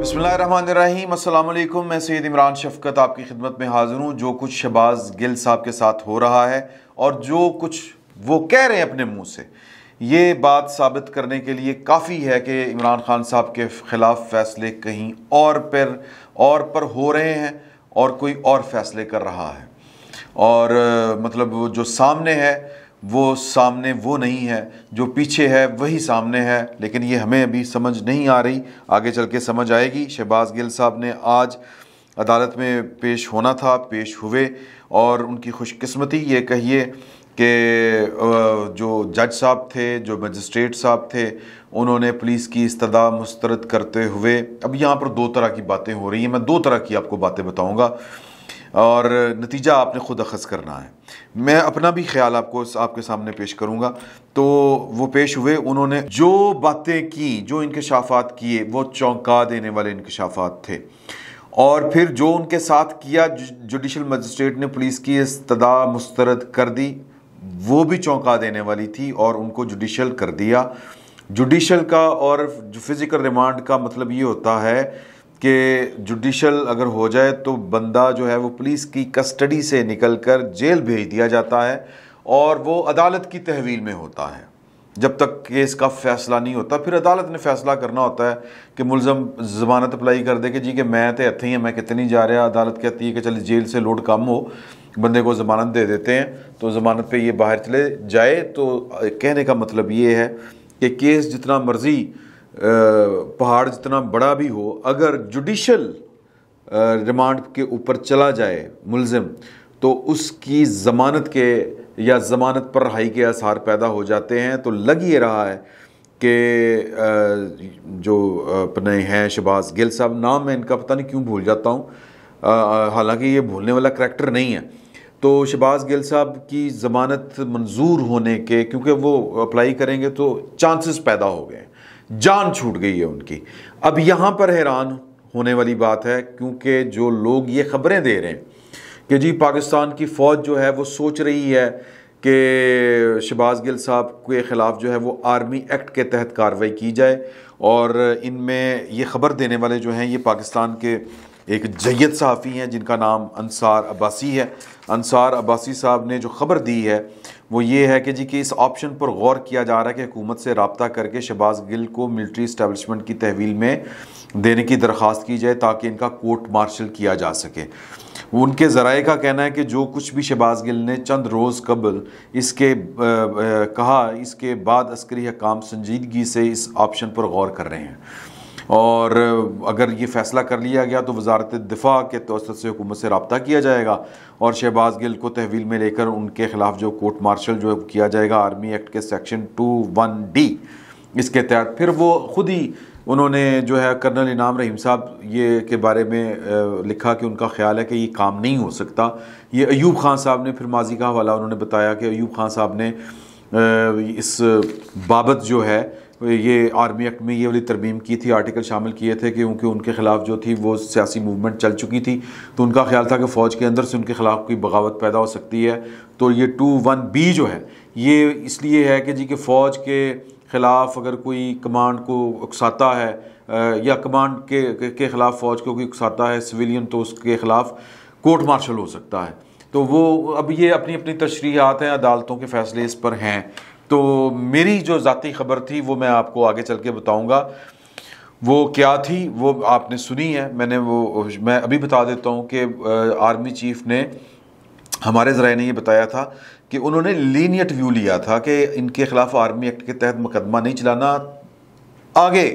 बसमीम अल्लाम मैं सैद इमरान शफकत आपकी खिदमत में हाज़िर हूँ जो कुछ शबाज़ गिल साहब के साथ हो रहा है और जो कुछ वो कह रहे हैं अपने मुँह से ये बात साबित करने के लिए काफ़ी है कि इमरान खान साहब के ख़िलाफ़ फ़ैसले कहीं और पर और पर हो रहे हैं और कोई और फ़ैसले कर रहा है और मतलब जो सामने है वो सामने वो नहीं है जो पीछे है वही सामने है लेकिन ये हमें अभी समझ नहीं आ रही आगे चल के समझ आएगी शहबाज गिल साहब ने आज अदालत में पेश होना था पेश हुए और उनकी खुशकस्मती ये कहिए कि जो जज साहब थे जो मजिस्ट्रेट साहब थे उन्होंने पुलिस की इस्तदा मुस्तरद करते हुए अब यहाँ पर दो तरह की बातें हो रही हैं मैं दो तरह की आपको बातें बताऊँगा और नतीजा आपने ख़ुद अखज़ करना है मैं अपना भी ख्याल आपको आपके सामने पेश करूँगा तो वो पेश हुए उन्होंने जो बातें की जो इनकशाफात किए वो चौंका देने वाले इनकशाफात थे और फिर जो उनके साथ किया जुडिशल मजिस्ट्रेट ने पुलिस की इस्तदा मुस्तरद कर दी वो भी चौंका देने वाली थी और उनको जुडिशल कर दिया जुडिशल का और फिज़िकल रिमांड का मतलब ये होता है कि जुडिशल अगर हो जाए तो बंदा जो है वो पुलिस की कस्टडी से निकलकर जेल भेज दिया जाता है और वो अदालत की तहवील में होता है जब तक केस का फैसला नहीं होता फिर अदालत ने फैसला करना होता है कि मुलज़म जमानत अप्लाई कर दे कि जी कि मैं तो इतें ही मैं कितनी जा रहा अदालत कहती है कि चल जेल से लोड कम हो बंदे को ज़मानत दे देते हैं तो ज़मानत पे ये बाहर चले जाए तो कहने का मतलब ये है कि केस जितना मर्ज़ी पहाड़ जितना बड़ा भी हो अगर जुडिशल रिमांड के ऊपर चला जाए मुलज़म तो उसकी ज़मानत के या ज़मानत पर रहाई के आसार पैदा हो जाते हैं तो लग ये रहा है कि जो अपने हैं शबाज गिल साहब नाम मैं इनका पता नहीं क्यों भूल जाता हूँ हालांकि ये भूलने वाला करैक्टर नहीं है तो शबाज गिल साहब की ज़मानत मंजूर होने के क्योंकि वो अप्लाई करेंगे तो चांसेस पैदा हो गए जान छूट गई है उनकी अब यहाँ पर हैरान होने वाली बात है क्योंकि जो लोग ये खबरें दे रहे हैं कि जी पाकिस्तान की फ़ौज जो है वो सोच रही है कि शबाज गिल साहब के ख़िलाफ़ जो है वो आर्मी एक्ट के तहत कार्रवाई की जाए और इनमें ये ख़बर देने वाले जो हैं ये पाकिस्तान के एक जैद सहाफ़ी हैं जिनका नाम अनसार अब्बासी है अनसार अब्बासी साहब ने जो ख़बर दी है वो ये है कि जी कि इस ऑप्शन पर गौर किया जा रहा है कि हुकूमत से रबता करके शहबाज गिल को मिल्ट्री इस्टेबलिशमेंट की तहवील में देने की दरख्वास्त की जाए ताकि इनका कोर्ट मार्शल किया जा सके उनके ज़राए का कहना है कि जो कुछ भी शहबाज गिल ने चंद रोज़ कबल इसके आ, आ, कहा इसके बाद अस्करी हकाम संजीदगी से इस ऑप्शन पर गौर कर रहे हैं और अगर ये फैसला कर लिया गया तो वजारत दिफा के तोसत से हुकूमत से रबता किया जाएगा और शहबाज गिल को तहवील में लेकर उनके खिलाफ जो कोर्ट मार्शल जो किया जाएगा आर्मी एक्ट के सेक्शन टू वन डी इसके तहत फिर वो खुद ही उन्होंने जो है कर्नल इनाम रहीम साहब ये के बारे में लिखा कि उनका ख्याल है कि ये काम नहीं हो सकता ये अयूब खान साहब ने फिर माजी का हवाला उन्होंने बताया कि अयूब खान साहब ने इस बाबत जो है ये आर्मी एक्ट में ये वाली तरमीम की थी आर्टिकल शामिल किए थे कि उनके उनके ख़िलाफ़ जो थी वो सियासी मूवमेंट चल चुकी थी तो उनका ख्याल था कि फ़ौज के अंदर से उनके ख़िलाफ़ कोई बगावत पैदा हो सकती है तो ये टू वन बी जो है ये इसलिए है कि जी कि फ़ौज के ख़िलाफ़ अगर कोई कमांड को उकसाता है या कमांड के के ख़िलाफ़ फ़ौज को कोई उकसाता है सिविलियन तो उसके ख़िलाफ़ कोर्ट मार्शल हो सकता है तो वो अब ये अपनी अपनी तशरीहत हैं अदालतों के फ़ैसले इस पर हैं तो मेरी जो ज़ाती ख़बर थी वो मैं आपको आगे चल के बताऊँगा वो क्या थी वो आपने सुनी है मैंने वो मैं अभी बता देता हूँ कि आर्मी चीफ़ ने हमारे ज़रा ने ये बताया था कि उन्होंने लीनियट व्यू लिया था कि इनके ख़िलाफ़ आर्मी एक्ट के तहत मुकदमा नहीं चलाना आगे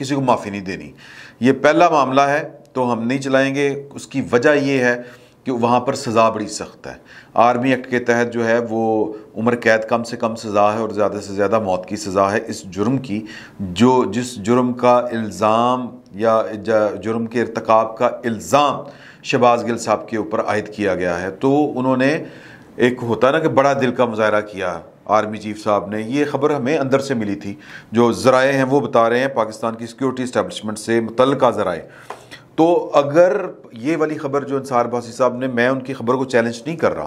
किसी को माफ़ी नहीं देनी ये पहला मामला है तो हम नहीं चलाएंगे उसकी वजह ये है कि वहाँ पर सज़ा बड़ी सख्त है आर्मी एक्ट के तहत जो है वो उम्र कैद कम से कम सज़ा है और ज़्यादा से ज़्यादा मौत की सज़ा है इस जुर्म की जो जिस जुर्म का इल्ज़ाम या जुर्म के irतकब का इल्ज़ाम शहबाज गिल साहब के ऊपर आयद किया गया है तो उन्होंने एक होता है ना कि बड़ा दिल का मुजाहरा किया आर्मी चीफ साहब ने ये ख़बर हमें अंदर से मिली थी जो ज़राए हैं वो बता रहे हैं पाकिस्तान की सिक्योरिटी इस्टेबलिशमेंट से मुतल ज़राए तो अगर ये वाली खबर जो इंसार भासी साहब ने मैं उनकी खबर को चैलेंज नहीं कर रहा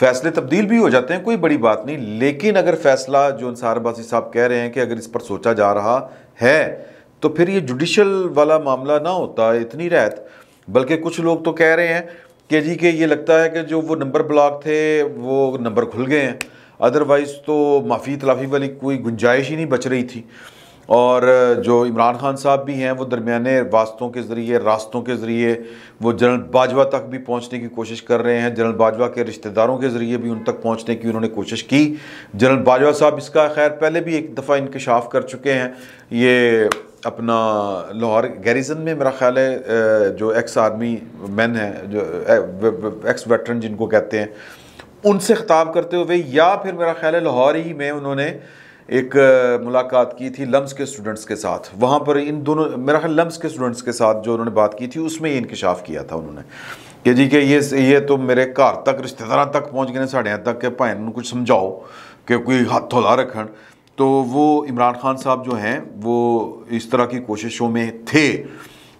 फैसले तब्दील भी हो जाते हैं कोई बड़ी बात नहीं लेकिन अगर फैसला जो इंसार भासी साहब कह रहे हैं कि अगर इस पर सोचा जा रहा है तो फिर ये जुडिशल वाला मामला ना होता इतनी रहत बल्कि कुछ लोग तो कह रहे हैं कि जी के ये लगता है कि जो वो नंबर ब्लॉक थे वो नंबर खुल गए हैं अदरवाइज़ तो माफ़ी तलाफ़ी वाली कोई गुंजाइश ही नहीं बच रही थी और जो इमरान खान साहब भी हैं वो दरमियाने वास्तों के ज़रिए रास्तों के ज़रिए वो जनरल बाजवा तक भी पहुँचने की कोशिश कर रहे हैं जनरल बाजवा के रिश्तेदारों के ज़रिए भी उन तक पहुँचने की उन्होंने कोशिश की जनरल बाजवा साहब इसका खैर पहले भी एक दफ़ा इंकशाफ कर चुके हैं ये अपना लाहौर गैरिजन में मेरा ख्याल है जो एक्स आर्मी मैन है जो एक्स वेटरन जिनको कहते हैं उनसे खिताब करते हुए या फिर मेरा ख्याल है लाहौर ही में उन्होंने एक मुलाकात की थी लम्स के स्टूडेंट्स के साथ वहाँ पर इन दोनों मेरा ख्याल लम्स के स्टूडेंट्स के साथ जो उन्होंने बात की थी उसमें ये इंकशाफ किया था उन्होंने कि जी के ये ये तो मेरे घर तक रिश्तेदार तक पहुँच गए साढ़े तक कि भैन कुछ समझाओ कि कोई हाथ हौला रखन तो वो इमरान खान साहब जो हैं वो इस तरह की कोशिशों में थे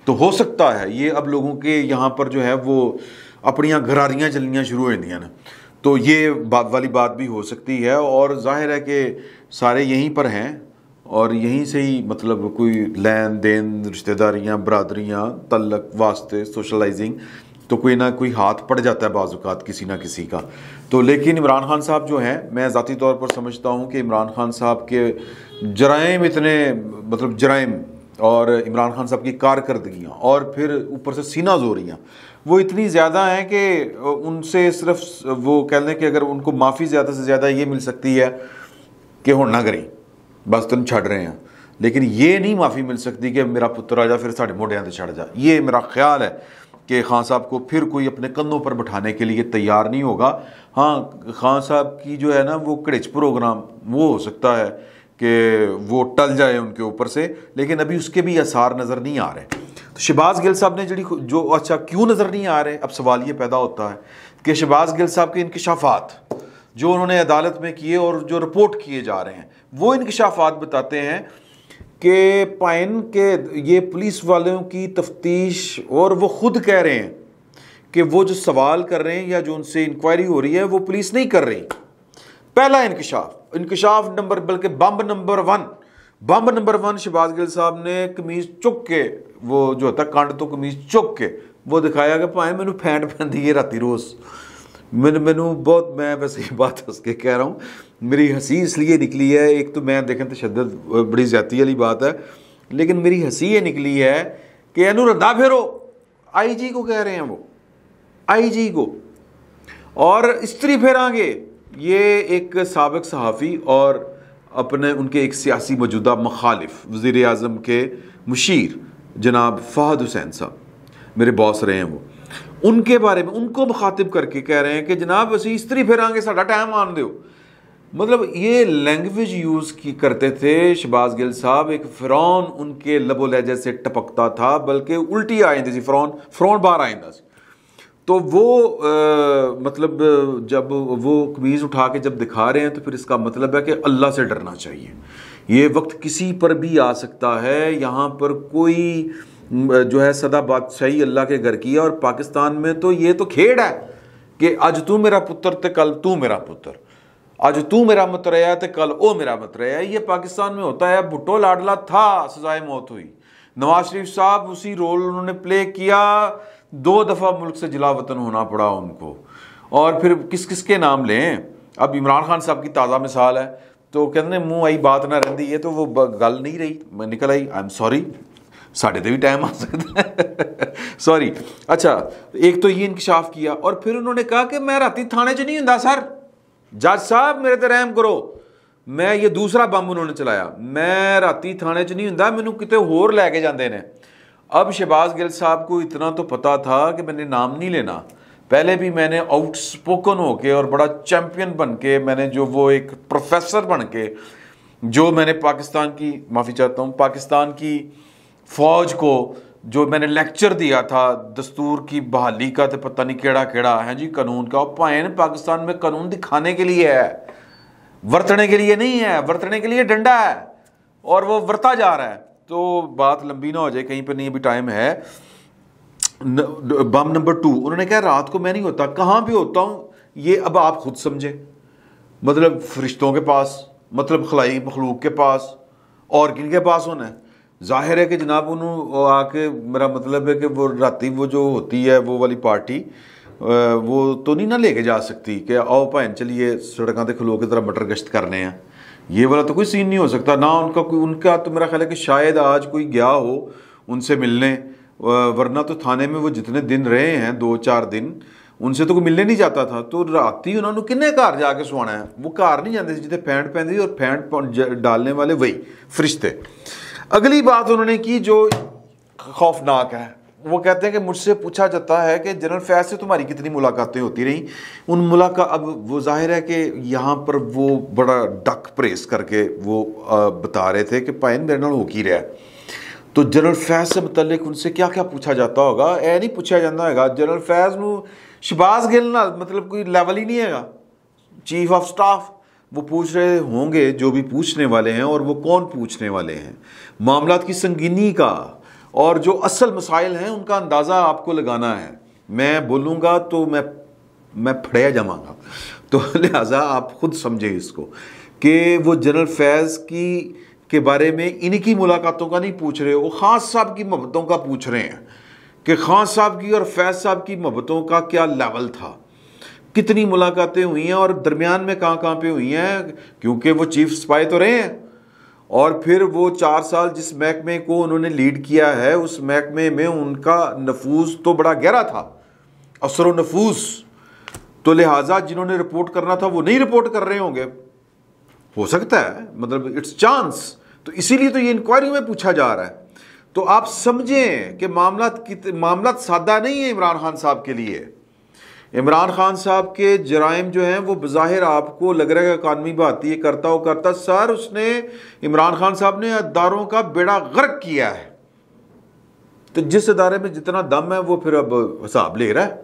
तो हो सकता है ये अब लोगों के यहाँ पर जो है वो अपनिया घरारियाँ चलनियाँ शुरू हो तो ये बात वाली बात भी हो सकती है और जाहिर है कि सारे यहीं पर हैं और यहीं से ही मतलब कोई लेन देन रिश्तेदारियाँ बरदरियाँ तल्लक वास्ते सोशलाइजिंग तो कोई ना कोई हाथ पड़ जाता है बाज़ात किसी ना किसी का तो लेकिन इमरान खान साहब जो हैं मैं ज़ाती तौर पर समझता हूँ कि इमरान खान साहब के जराइम इतने मतलब जराइम और इमरान खान साहब की कारकर्दगियाँ और फिर ऊपर से सीना जोरियाँ वो इतनी ज़्यादा हैं कि उनसे सिर्फ वो कह लें कि अगर उनको माफ़ी ज़्यादा से ज़्यादा ये मिल सकती है कि हूँ ना करी बस तेन छड़ रहे हैं लेकिन ये नहीं माफ़ी मिल सकती कि मेरा पुत्र आ जा फिर साढ़े मोढ़िया छड़ जा ये मेरा ख्याल है कि खान साहब को फिर कोई अपने कंधों पर बैठाने के लिए तैयार नहीं होगा हाँ खान साहब की जो है ना वो कड़िच प्रोग्राम वो हो सकता है कि वो टल जाए उनके ऊपर से लेकिन अभी उसके भी आसार नज़र नहीं आ रहे तो शहबाज गिल साहब ने जी जो अच्छा क्यों नज़र नहीं आ रहे अब सवाल ये पैदा होता है कि शहबाज गिल साहब के इनकशाफ़ात जो उन्होंने अदालत में किए और जो रिपोर्ट किए जा रहे हैं वो इनकशाफात बताते हैं कि पाइन के ये पुलिस वालों की तफ्तीश और वो ख़ुद कह रहे हैं कि वो जो सवाल कर रहे हैं या जो उनसे इंक्वायरी हो रही है वो पुलिस नहीं कर रही पहला इनकशाफ इंकशाफ नंबर बल्कि बम नंबर वन बम नंबर वन शहबाज गिल साहब ने कमीज चुक के वो जो होता कांड तो कमीज चुक के वो दिखाया कि पाए मैंने फैंट दी है राती रोज़ मैंने मैनू बहुत मैं वैसे ये बात हंस के कह रहा हूँ मेरी हंसी इसलिए निकली है एक तो मैं देखें तशद तो बड़ी ज्यादा वाली बात है लेकिन मेरी हंसी ये निकली है कि अनु रद्दा फेरो आई जी को कह रहे हैं वो आई जी को और स्त्री फेरांगे ये एक सबक सहाफ़ी और अपने उनके एक सियासी मौजूदा मखालिफ वज़ी अजम के मुशीर जनाब फ़हद हुसैन साहब मेरे बॉस रहे हैं वो उनके बारे में उनको मुखातिब करके कह रहे हैं कि जनाब असी फिर आगे साढ़ा टाइम आन दो मतलब ये लैंग्वेज यूज़ की करते थे शबाज गिल साहब एक फ्रॉन उनके लबो लहजे से टपकता था बल्कि उल्टी आएंदी सी फ्रॉन फ्रॉन बाहर आ जाता तो वो आ, मतलब जब वो कमीज़ उठा के जब दिखा रहे हैं तो फिर इसका मतलब है कि अल्लाह से डरना चाहिए ये वक्त किसी पर भी आ सकता है यहाँ पर कोई जो है सदा बादशाही अल्लाह के घर की है और पाकिस्तान में तो ये तो खेड़ है कि अज तू मेरा पुत्र तो कल तू मेरा पुत्र अज तू मेरा मत रहे तो कल ओ मेरा मत रहे ये पाकिस्तान में होता है भुट्टो लाडला था सजाए मौत हुई नवाज शरीफ साहब उसी रोल उन्होंने प्ले किया दो दफ़ा मुल्क से जिला वतन होना पड़ा उनको और फिर किस किस के नाम लें अब इमरान खान साहब की ताज़ा मिसाल है तो कहते मुँह आई बात ना रही है तो वो गल नहीं रही मैं निकल आई आई एम सॉरी साढ़े भी टाइम आ सकता है सॉरी अच्छा एक तो ये इंकशाफ किया और फिर उन्होंने कहा कि मैं राति थाने नहीं हूँ सर जज साहब मेरे तो रहम करो मैं ये दूसरा बंब उन्होंने चलाया मैं राति थाने नहीं हूँ मैं कितने होर लैके जाते हैं अब शहबाज गिल साहब को इतना तो पता था कि मैंने नाम नहीं लेना पहले भी मैंने आउटस्पोकन होके और बड़ा चैम्पियन बन के मैंने जो वो एक प्रोफेसर बन के जो मैंने पाकिस्तान की माफ़ी चाहता हूँ पाकिस्तान की फौज को जो मैंने लैक्चर दिया था दस्तूर की बहाली का तो पता नहीं केड़ा केड़ा है जी कानून का और पायन पाकिस्तान में कानून दिखाने के लिए है वर्तने के लिए नहीं है वर्तने के लिए डंडा है और वो वर्ता जा रहा है तो बात लंबी ना हो जाए कहीं पर नहीं अभी टाइम है न, बम नंबर टू उन्होंने कहा रात को मैं नहीं होता कहाँ भी होता हूँ ये अब आप खुद समझे मतलब फरिश्तों के पास मतलब खलाई मखलूक के पास और किन के पास होना है जाहिर है कि जनाब उन्होंने आके मेरा मतलब है कि वो राती वो जो होती है वो वाली पार्टी वो तो नहीं ना लेके जा सकती कि आओ भैन चलिए सड़कों पर खलो के तरह मटर गश्त करने हैं ये वाला तो कोई सीन नहीं हो सकता ना उनका कोई उनका तो मेरा ख्याल है कि शायद आज कोई गया हो उनसे मिलने वरना तो थाने में वो जितने दिन रहे हैं दो चार दिन उनसे तो कोई मिलने नहीं जाता था तो ही उन्होंने किन्ने घर जाके सुना है वो घर नहीं जाते जितने फैंट पैंती और फैंट डालने वाले वही थे अगली बात उन्होंने की जो खौफनाक है वो कहते हैं कि मुझसे पूछा जाता है कि जनरल फैज से तुम्हारी कितनी मुलाकातें होती रहीं उन मुलाकात अब वो जाहिर है कि यहाँ पर वो बड़ा डक प्रेस करके वो बता रहे थे कि पाइन मेरे हो की रहा है तो जनरल फैज से मतलब उनसे क्या क्या पूछा जाता होगा ए नहीं पूछा जाता है जनरल फैज में शबाज गिल मतलब कोई लेवल ही नहीं है चीफ ऑफ स्टाफ वो पूछ रहे होंगे जो भी पूछने वाले हैं और वो कौन पूछने वाले हैं मामला की संगीनी का और जो असल मसाइल हैं उनका अंदाज़ा आपको लगाना है मैं बोलूँगा तो मैं मैं फड़े जमाऊँगा तो लिहाजा आप खुद समझें इसको कि वो जनरल फैज़ की के बारे में इनकी मुलाकातों का नहीं पूछ रहे वो खान साहब की मोहब्बतों का पूछ रहे हैं कि खान साहब की और फैज़ साहब की मोहब्बतों का क्या लेवल था कितनी मुलाकातें हुई हैं और दरमियान में कहाँ कहाँ पे हुई हैं क्योंकि वो चीफ स्पाई तो रहे हैं और फिर वो चार साल जिस महकमे को उन्होंने लीड किया है उस महकमे में उनका नफूज तो बड़ा गहरा था असर नफूज तो लिहाजा जिन्होंने रिपोर्ट करना था वो नहीं रिपोर्ट कर रहे होंगे हो सकता है मतलब इट्स चांस तो इसीलिए तो ये इंक्वायरी में पूछा जा रहा है तो आप समझें कि मामला मामला सादा नहीं है इमरान खान साहब के लिए इमरान खान साहब के जराइम जो हैं वो बज़ाहिर आपको लग रहा है कानूनी बात ये करता हो करता सर उसने इमरान खान साहब ने अदारों का बेड़ा गर्क किया है तो जिस अदारे में जितना दम है वो फिर अब हिसाब ले रहा है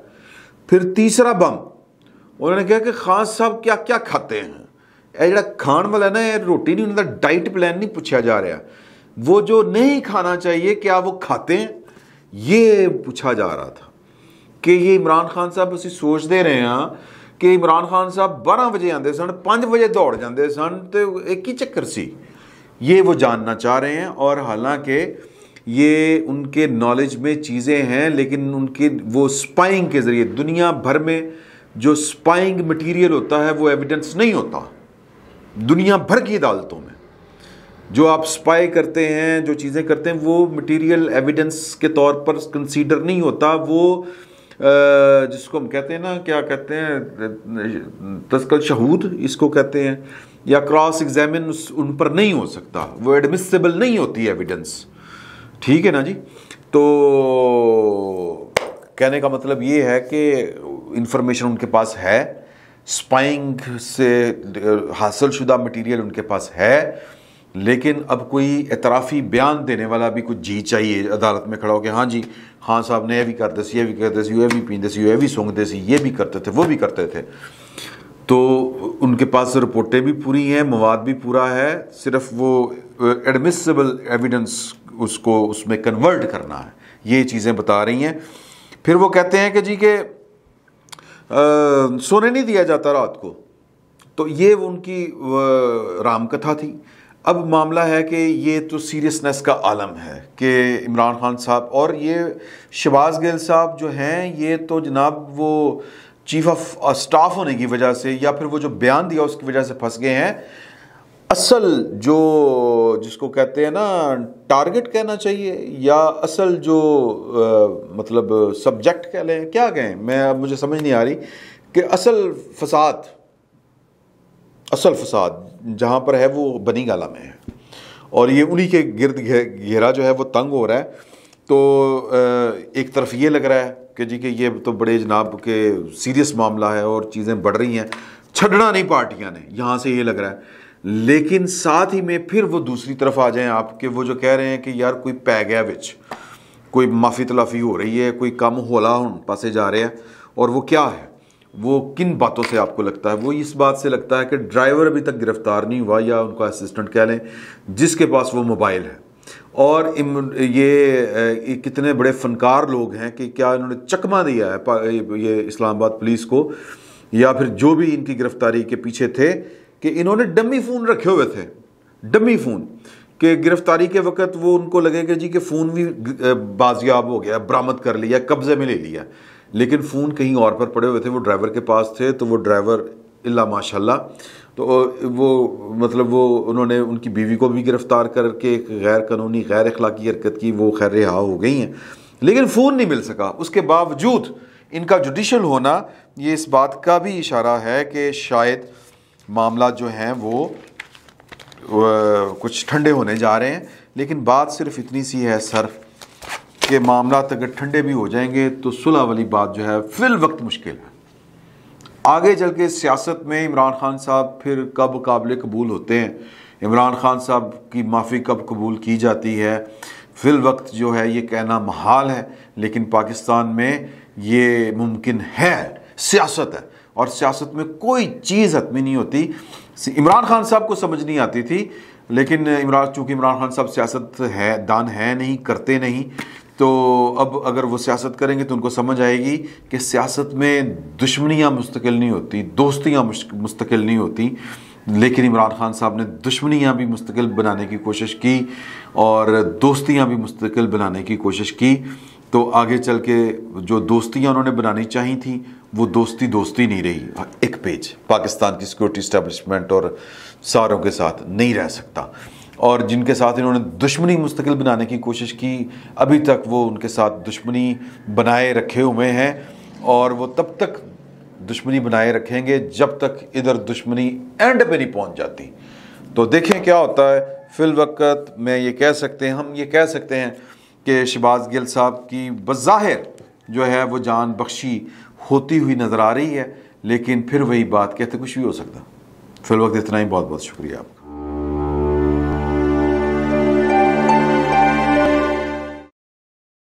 फिर तीसरा बम उन्होंने कहा कि खान साहब क्या क्या खाते हैं ਇਹ ਜਿਹੜਾ खान वाला ना ਇਹ ਰੋਟੀ ਨਹੀਂ ਉਹਨਾਂ ਦਾ ਡਾਈਟ ਪਲਾਨ ਨਹੀਂ ਪੁੱਛਿਆ वो जो नहीं खाना चाहिए क्या वो खाते हैं ये पूछा जा रहा था कि ये इमरान खान साहब ਅਸੀਂ सोचते रहे हैं कि इमरान खान साहब बारह बजे आते सन पाँच बजे दौड़ जाते सन तो एक ही चक्कर सी ये वो जानना चाह रहे हैं और हालांकि ये उनके नॉलेज में चीज़ें हैं लेकिन उनके वो स्पाइंग के ज़रिए दुनिया भर में जो स्पाइंग मटेरियल होता है वो एविडेंस नहीं होता दुनिया भर की अदालतों में जो आप स्पाई करते हैं जो चीज़ें करते हैं वो मटेरियल एविडेंस के तौर पर कंसीडर नहीं होता वो जिसको हम कहते हैं ना क्या कहते हैं तस्कल शहूद इसको कहते हैं या क्रॉस एग्जामिन उन पर नहीं हो सकता वो एडमिसिबल नहीं होती एविडेंस ठीक है ना जी तो कहने का मतलब ये है कि इंफॉर्मेशन उनके पास है स्पाइंग से हासिल शुदा मटीरियल उनके पास है लेकिन अब कोई एतराफ़ी बयान देने वाला भी कुछ जी चाहिए अदालत में खड़ा हो के हाँ जी खान हाँ साहब ने यह भी करते सी ये भी करते सी ये भी पीते सी ये भी सूंघते सी ये भी करते थे वो भी करते थे तो उनके पास रिपोर्टें भी पूरी हैं मवाद भी पूरा है सिर्फ वो एडमिसबल एविडेंस उसको उसमें कन्वर्ट करना है ये चीज़ें बता रही हैं फिर वो कहते हैं कि जी के सोने नहीं दिया जाता रात को तो ये उनकी रामकथा थी अब मामला है कि ये तो सीरियसनेस का आलम है कि इमरान खान साहब और ये शबाज गिल साहब जो हैं ये तो जनाब वो चीफ ऑफ स्टाफ होने की वजह से या फिर वो जो बयान दिया उसकी वजह से फंस गए हैं असल जो जिसको कहते हैं ना टारगेट कहना चाहिए या असल जो आ, uh, मतलब सब्जेक्ट कह लें क्या कहें मैं अब मुझे समझ नहीं आ रही कि असल फसाद असल फसाद जहाँ पर है वो बनी गाला में है और ये उन्हीं के गिरद घेरा जो है वो तंग हो रहा है तो एक तरफ ये लग रहा है कि जी कि ये तो बड़े जनाब के सीरियस मामला है और चीज़ें बढ़ रही हैं छड़ना नहीं पार्टियां ने यहाँ से ये लग रहा है लेकिन साथ ही में फिर वो दूसरी तरफ आ जाएं आपके वो जो कह रहे हैं कि यार कोई पै गया विच कोई माफ़ी तलाफ़ी हो रही है कोई कम होला हूँ पासे जा रहे हैं और वो क्या है वो किन बातों से आपको लगता है वो इस बात से लगता है कि ड्राइवर अभी तक गिरफ्तार नहीं हुआ या उनका असिस्टेंट कह लें जिसके पास वो मोबाइल है और ये कितने बड़े फनकार लोग हैं कि क्या इन्होंने चकमा दिया है ये इस्लामाबाद पुलिस को या फिर जो भी इनकी गिरफ्तारी के पीछे थे कि इन्होंने डमी फ़ोन रखे हुए थे डमी फ़ोन कि गिरफ्तारी के वक्त वो उनको लगेगा जी कि फ़ोन भी बाजियाब हो गया बरामद कर लिया कब्ज़े में ले लिया लेकिन फ़ोन कहीं और पर पड़े हुए थे वो ड्राइवर के पास थे तो वो ड्राइवर इल्ला माशाल्लाह तो वो मतलब वो उन्होंने उनकी बीवी को भी गिरफ़्तार करके एक गैर कानूनी गैर अखलाकी हरकत की वो खैर रिहा हो गई हैं लेकिन फ़ोन नहीं मिल सका उसके बावजूद इनका जुडिशल होना ये इस बात का भी इशारा है कि शायद मामला जो हैं वो कुछ ठंडे होने जा रहे हैं लेकिन बात सिर्फ इतनी सी है सर कि मामला अगर ठंडे भी हो जाएंगे तो सुलह वाली बात जो है फिल वक्त मुश्किल है आगे चल के सियासत में इमरान खान साहब फिर कब काबिल कबूल होते हैं इमरान खान साहब की माफ़ी कब कबूल की जाती है फिल वक्त जो है ये कहना महाल है लेकिन पाकिस्तान में ये मुमकिन है सियासत है और सियासत में कोई चीज़ हतमी नहीं होती इमरान खान साहब को समझ नहीं आती थी लेकिन इमरान चूँकि इमरान खान साहब सियासत है दान है नहीं करते नहीं तो अब अगर वो सियासत करेंगे तो उनको समझ आएगी कि सियासत में दुश्मनियाँ मुस्तकिल नहीं होती दोस्तियाँ मुस्तकिल नहीं होती लेकिन इमरान खान साहब ने दुश्मनियाँ भी मुस्तकिल बनाने की कोशिश की और दोस्तियाँ भी मुस्तकिल बनाने की कोशिश की तो आगे चल के जो दोस्तियाँ उन्होंने बनानी चाही थी वो दोस्ती दोस्ती नहीं रही एक पेज पाकिस्तान की सिक्योरिटी इस्टेबलिशमेंट और सारों के साथ नहीं रह सकता और जिनके साथ इन्होंने दुश्मनी मुस्तकिल बनाने की कोशिश की अभी तक वो उनके साथ दुश्मनी बनाए रखे हुए हैं और वो तब तक दुश्मनी बनाए रखेंगे जब तक इधर दुश्मनी एंड पे नहीं पहुंच जाती तो देखें क्या होता है फिल वक्त मैं ये कह सकते हैं हम ये कह सकते हैं कि शबाज गिल साहब की बज़ाहिर जो है वो जान बख्शी होती हुई नज़र आ रही है लेकिन फिर वही बात कहते कुछ भी हो सकता फिल वक्त इतना ही बहुत बहुत शुक्रिया आपका